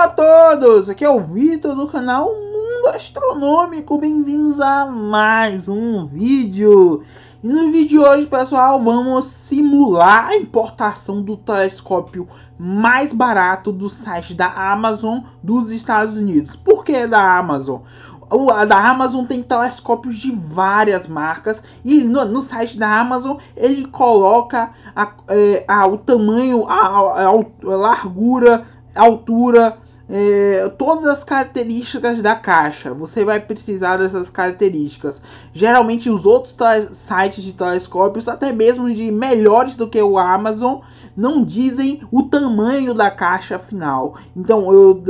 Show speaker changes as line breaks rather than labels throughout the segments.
Olá a todos, aqui é o Vitor do canal Mundo Astronômico, bem-vindos a mais um vídeo. E no vídeo de hoje, pessoal, vamos simular a importação do telescópio mais barato do site da Amazon dos Estados Unidos. Por que da Amazon? a da Amazon tem telescópios de várias marcas e no, no site da Amazon ele coloca a, é, a, o tamanho, a, a, a largura, altura é, todas as características da caixa. Você vai precisar dessas características. Geralmente os outros sites de telescópios, até mesmo de melhores do que o Amazon, não dizem o tamanho da caixa final. Então eu,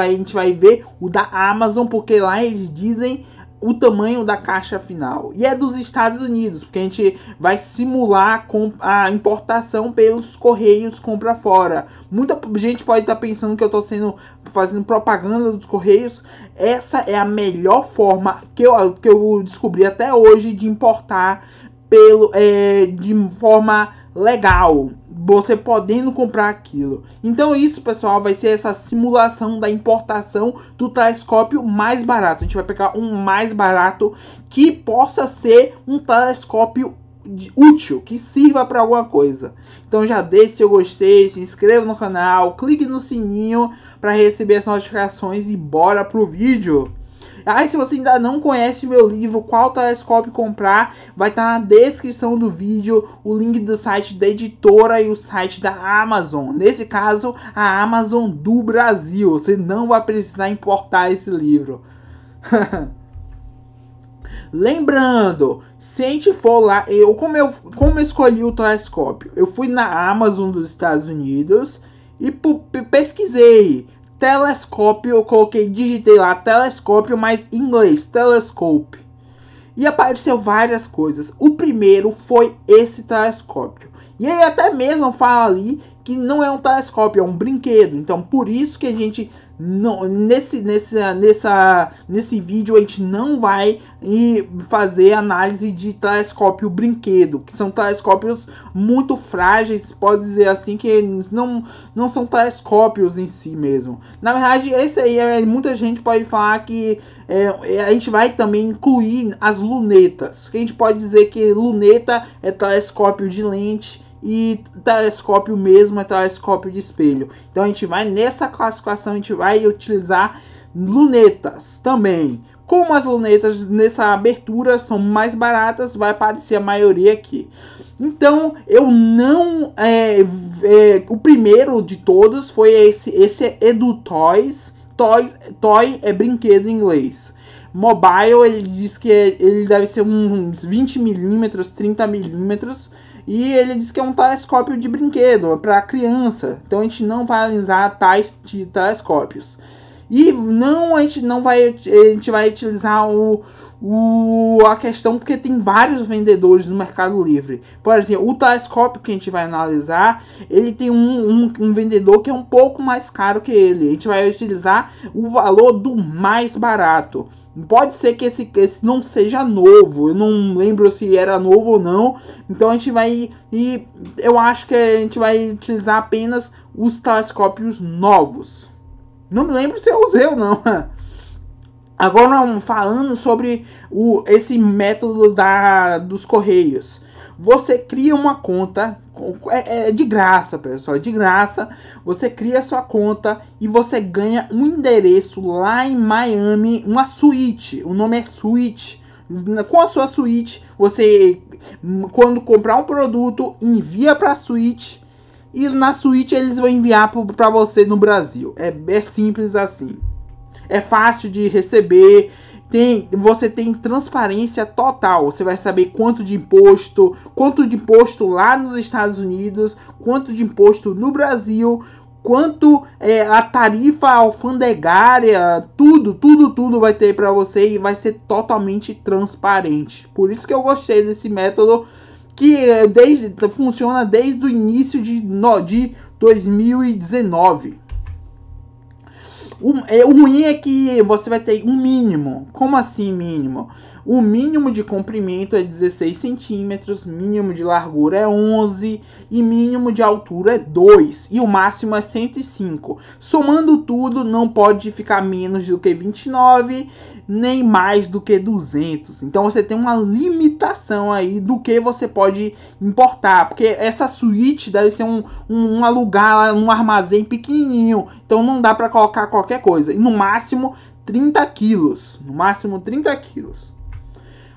a gente vai ver o da Amazon, porque lá eles dizem o tamanho da caixa final. E é dos Estados Unidos, porque a gente vai simular a importação pelos correios compra fora. Muita gente pode estar tá pensando que eu estou sendo fazendo propaganda dos correios. Essa é a melhor forma que eu, que eu descobri até hoje de importar pelo é, de forma legal você podendo comprar aquilo. Então isso, pessoal, vai ser essa simulação da importação do telescópio mais barato. A gente vai pegar um mais barato que possa ser um telescópio útil, que sirva para alguma coisa. Então já deixe seu gostei, se inscreva no canal, clique no sininho para receber as notificações e bora pro vídeo. Ah, se você ainda não conhece meu livro, qual telescópio comprar, vai estar tá na descrição do vídeo o link do site da editora e o site da Amazon. Nesse caso, a Amazon do Brasil. Você não vai precisar importar esse livro. Lembrando, se a gente for lá, eu como eu como eu escolhi o telescópio, eu fui na Amazon dos Estados Unidos e pesquisei telescópio, eu coloquei, digitei lá telescópio, mas em inglês, telescope. E apareceu várias coisas. O primeiro foi esse telescópio. E ele até mesmo fala ali que não é um telescópio, é um brinquedo. Então, por isso que a gente não, nesse, nesse, nessa, nesse vídeo a gente não vai fazer análise de telescópio brinquedo, que são telescópios muito frágeis, pode dizer assim que eles não, não são telescópios em si mesmo. Na verdade, esse aí é, muita gente pode falar que é, é a gente vai também incluir as lunetas, que a gente pode dizer que luneta é telescópio de lente e telescópio mesmo é telescópio de espelho. Então a gente vai nessa classificação, a gente vai utilizar lunetas também. Como as lunetas nessa abertura são mais baratas, vai aparecer a maioria aqui. Então eu não. É, é, o primeiro de todos foi esse, esse é Edu Toys. Toys. Toy é brinquedo em inglês. Mobile, ele diz que é, ele deve ser uns 20 milímetros, 30 milímetros. Mm e ele diz que é um telescópio de brinquedo para criança. Então a gente não vai analisar tais de telescópios. E não, a gente não vai, a gente vai utilizar o, o, a questão porque tem vários vendedores no Mercado Livre. Por exemplo, o telescópio que a gente vai analisar, ele tem um, um, um vendedor que é um pouco mais caro que ele. A gente vai utilizar o valor do mais barato. Pode ser que esse, esse não seja novo, eu não lembro se era novo ou não. Então a gente vai. E eu acho que a gente vai utilizar apenas os telescópios novos. Não me lembro se eu usei ou não. Agora falando sobre o, esse método da, dos correios. Você cria uma conta, é, é de graça, pessoal, é de graça. Você cria sua conta e você ganha um endereço lá em Miami, uma suíte. O nome é suíte. Com a sua suíte, você hum, quando comprar um produto, envia para a suíte e na suíte eles vão enviar para você no Brasil. É, é simples assim. É fácil de receber, tem, você tem transparência total. Você vai saber quanto de imposto, quanto de imposto lá nos Estados Unidos, quanto de imposto no Brasil, quanto é, a tarifa alfandegária, tudo, tudo, tudo vai ter para você e vai ser totalmente transparente. Por isso que eu gostei desse método que é desde, funciona desde o início de, no, de 2019. O, é, o ruim é que você vai ter um mínimo. Como assim mínimo? O mínimo de comprimento é 16 centímetros, mínimo de largura é 11 e mínimo de altura é 2 e o máximo é 105. Somando tudo, não pode ficar menos do que 29 nem mais do que 200. Então você tem uma limitação aí do que você pode importar, porque essa suíte deve ser um, um, um lugar, um armazém pequenininho, então não dá para colocar qualquer coisa. E no máximo 30 quilos, no máximo 30 quilos.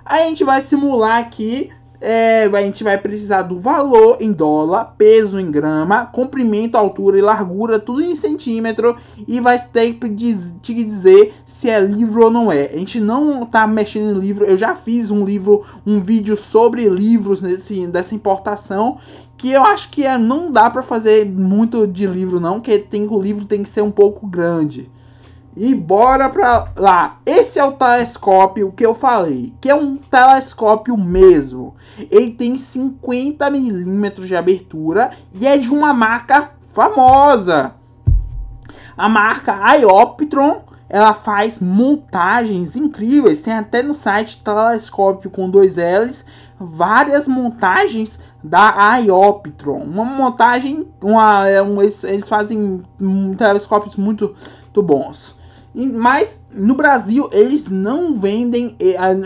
Aí a gente vai simular aqui é, a gente vai precisar do valor em dólar, peso em grama, comprimento, altura e largura, tudo em centímetro. E vai ter que dizer se é livro ou não é. A gente não tá mexendo em livro. Eu já fiz um livro, um vídeo sobre livros nesse, dessa importação. Que eu acho que é, não dá para fazer muito de livro, não. Que tem, o livro tem que ser um pouco grande. E bora pra lá. Esse é o telescópio que eu falei, que é um telescópio mesmo. Ele tem 50 milímetros de abertura e é de uma marca famosa. A marca Ioptron, ela faz montagens incríveis. Tem até no site Telescópio com dois L's várias montagens da Ioptron. Uma montagem, uma, é um, eles, eles fazem um, telescópios muito, muito bons. Mas no Brasil eles não vendem,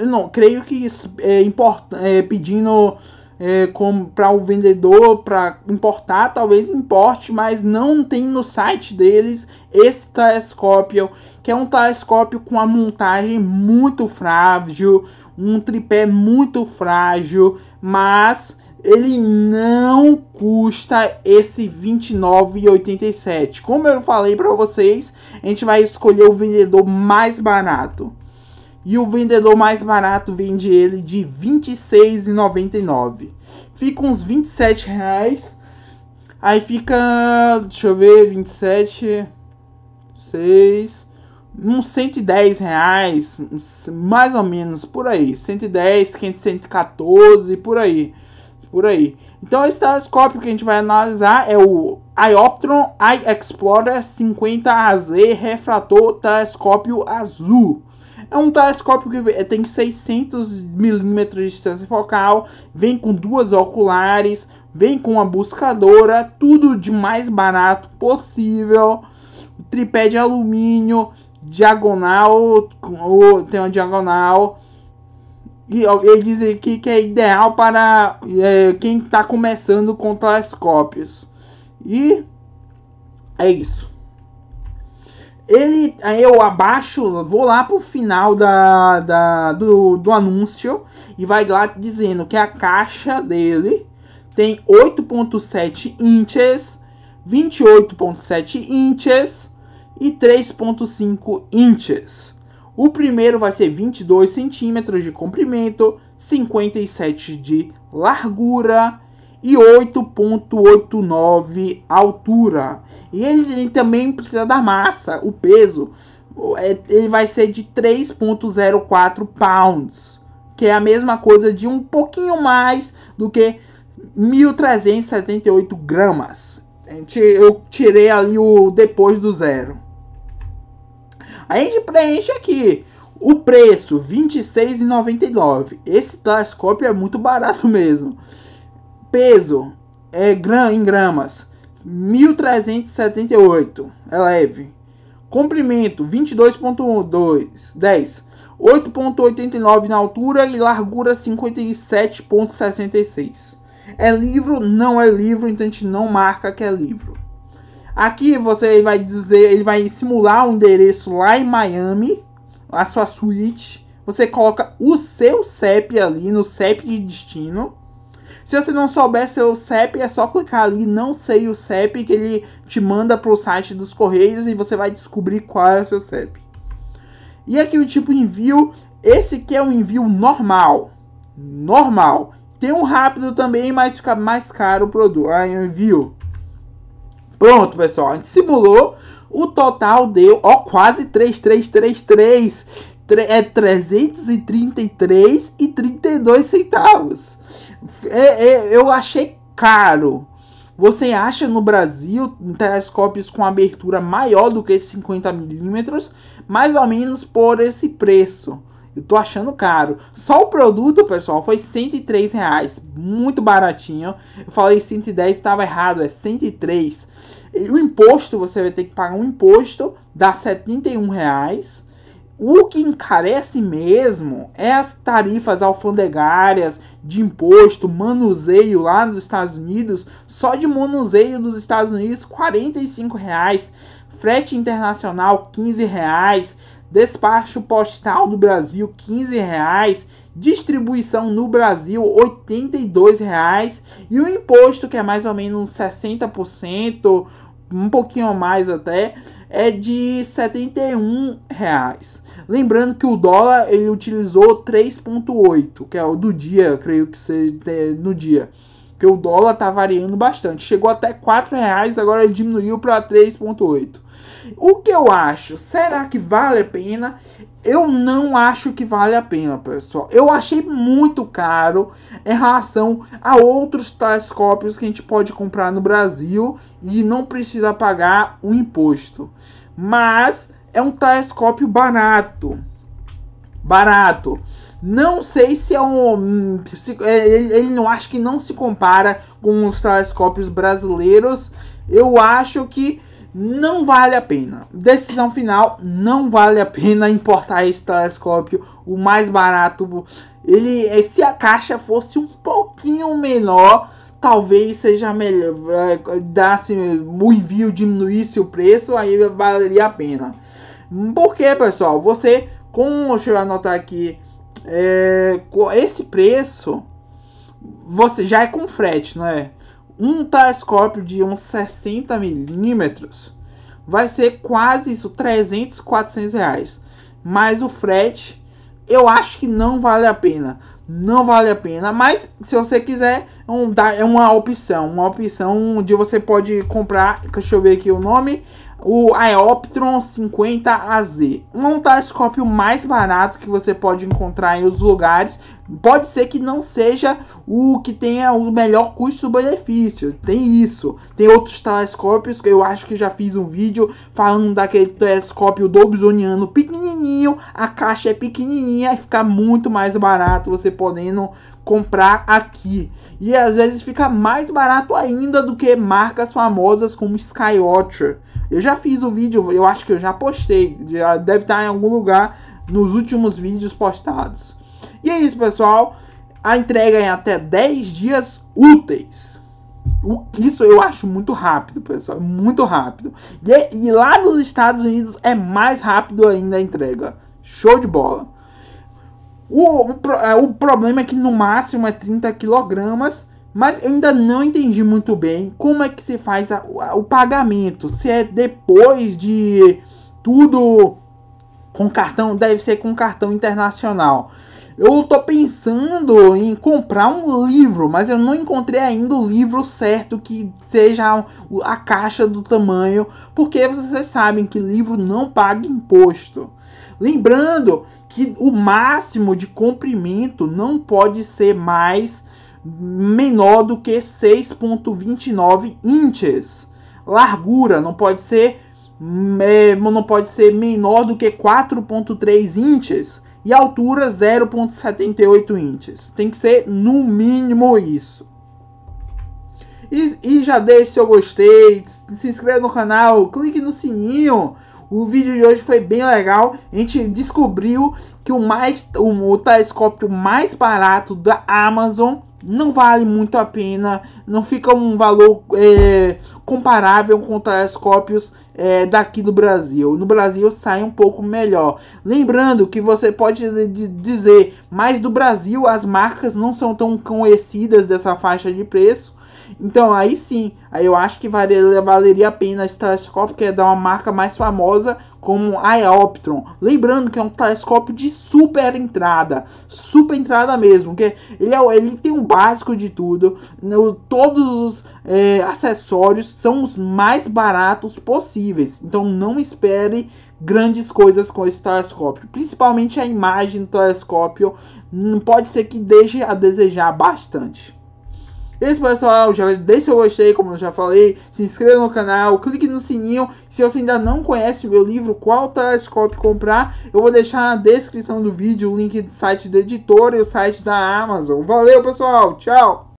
não creio que é, import, é, pedindo é, para o vendedor para importar, talvez importe, mas não tem no site deles esse telescópio, que é um telescópio com a montagem muito frágil, um tripé muito frágil, mas ele não custa esse 29,87. Como eu falei para vocês, a gente vai escolher o vendedor mais barato. E o vendedor mais barato vende ele de 26,99. Fica uns 27 reais. Aí fica, deixa eu ver, 27, 6, uns 110 reais, mais ou menos, por aí. 110, 514, por aí por aí. Então esse telescópio que a gente vai analisar é o Ioptron Eye Explorer 50AZ Refrator Telescópio Azul. É um telescópio que é, tem 600 milímetros de distância focal, vem com duas oculares, vem com uma buscadora, tudo de mais barato possível, tripé de alumínio, diagonal, tem uma diagonal, ele diz aqui que é ideal para é, quem está começando com telescópios. E é isso. Ele, eu abaixo, vou lá pro final da, da, do, do anúncio e vai lá dizendo que a caixa dele tem 8.7 inches, 28.7 inches e 3.5 inches. O primeiro vai ser 22 centímetros de comprimento, 57 de largura e 8.89 altura. E ele também precisa da massa, o peso. É, ele vai ser de 3.04 pounds, que é a mesma coisa de um pouquinho mais do que 1.378 gramas. Eu tirei ali o depois do zero. A gente preenche aqui. O preço, R$ 26,99. Esse telescópio é muito barato mesmo. Peso, é gram, em gramas, 1.378. É leve. Comprimento, 22,2. 10. 8,89 na altura e largura 57,66. É livro? Não é livro, então a gente não marca que é livro. Aqui você vai dizer, ele vai simular um endereço lá em Miami, a sua suíte. Você coloca o seu CEP ali no CEP de destino. Se você não souber seu CEP, é só clicar ali, não sei o CEP, que ele te manda para o site dos correios e você vai descobrir qual é o seu CEP. E aqui o tipo envio, esse que é um envio normal, normal. Tem um rápido também, mas fica mais caro o produto, ah, envio. Pronto, pessoal, a gente simulou, o total deu, ó, quase 3333, é 333 e 32 centavos. É, é, eu achei caro. Você acha no Brasil telescópios com abertura maior do que 50 milímetros, mais ou menos por esse preço. Eu tô achando caro. Só o produto, pessoal, foi 103 reais. Muito baratinho. Eu falei 110, estava errado, é 103. E o imposto, você vai ter que pagar um imposto, dá 71 reais. O que encarece mesmo é as tarifas alfandegárias de imposto, manuseio lá nos Estados Unidos. Só de manuseio dos Estados Unidos, 45 reais. Frete internacional, 15 reais despacho postal no Brasil R$ 15,00, distribuição no Brasil R$ 82,00 e o imposto, que é mais ou menos 60%, um pouquinho mais até, é de R$ 71,00. Lembrando que o dólar ele utilizou 3,8, que é o do dia, creio que seja é, no dia. Porque o dólar tá variando bastante. Chegou até R$ 4,00, agora diminuiu para 3,8. O que eu acho? Será que vale a pena? Eu não acho que vale a pena, pessoal. Eu achei muito caro em relação a outros telescópios que a gente pode comprar no Brasil e não precisa pagar o um imposto. Mas é um telescópio barato. Barato. Não sei se é um. Se, é, ele, ele não acho que não se compara com os telescópios brasileiros. Eu acho que não vale a pena. Decisão final, não vale a pena importar esse telescópio, o mais barato. Ele, se a caixa fosse um pouquinho menor, talvez seja melhor, eh, dasse o envio diminuísse o preço, aí valeria a pena. Porque, pessoal, você com deixa eu anotar aqui, é, esse preço você já é com frete, não é? um telescópio de uns 60 milímetros vai ser quase isso, 300, 400 reais. Mas o frete, eu acho que não vale a pena. Não vale a pena, mas se você quiser, é, é uma opção. Uma opção de você pode comprar, deixa eu ver aqui o nome, o Aeoptron 50AZ. Um telescópio mais barato que você pode encontrar em outros lugares. Pode ser que não seja o que tenha o melhor custo-benefício. Tem isso. Tem outros telescópios que eu acho que já fiz um vídeo falando daquele telescópio dobsoniano pequenininho. A caixa é pequenininha e fica muito mais barato você podendo comprar aqui. E às vezes fica mais barato ainda do que marcas famosas como Skywatcher. Eu já fiz o vídeo, eu acho que eu já postei, já deve estar em algum lugar nos últimos vídeos postados. E é isso, pessoal. A entrega é até 10 dias úteis. Isso eu acho muito rápido, pessoal. Muito rápido. E, e lá nos Estados Unidos é mais rápido ainda a entrega. Show de bola. O, o, é, o problema é que no máximo é 30 quilogramas, mas eu ainda não entendi muito bem como é que se faz a, a, o pagamento. Se é depois de tudo com cartão, deve ser com cartão internacional. Eu tô pensando em comprar um livro, mas eu não encontrei ainda o livro certo que seja a caixa do tamanho, porque vocês sabem que livro não paga imposto. Lembrando que o máximo de comprimento não pode ser mais menor do que 6.29 inches. Largura não pode ser é, não pode ser menor do que 4.3 inches e altura 0.78 inches. Tem que ser no mínimo isso. E, e já deixe seu gostei, se inscreva no canal, clique no sininho o vídeo de hoje foi bem legal. A gente descobriu que o, mais, o, o telescópio mais barato da Amazon não vale muito a pena, não fica um valor é, comparável com telescópios é, daqui do Brasil. No Brasil sai um pouco melhor. Lembrando que você pode dizer, mas do Brasil as marcas não são tão conhecidas dessa faixa de preço. Então aí sim, aí eu acho que valeria, valeria a pena esse telescópio, que é da uma marca mais famosa como a Eoptron. Lembrando que é um telescópio de super entrada, super entrada mesmo, que ele, é, ele tem um básico de tudo, no, né, todos os é, acessórios são os mais baratos possíveis, então não espere grandes coisas com esse telescópio, principalmente a imagem do telescópio, hum, pode ser que deixe a desejar bastante. Esse pessoal, já deixa seu gostei, como eu já falei, se inscreva no canal, clique no sininho. Se você ainda não conhece o meu livro, Qual Telescópio Comprar, eu vou deixar na descrição do vídeo o link do site do editor e o site da Amazon. Valeu, pessoal! Tchau!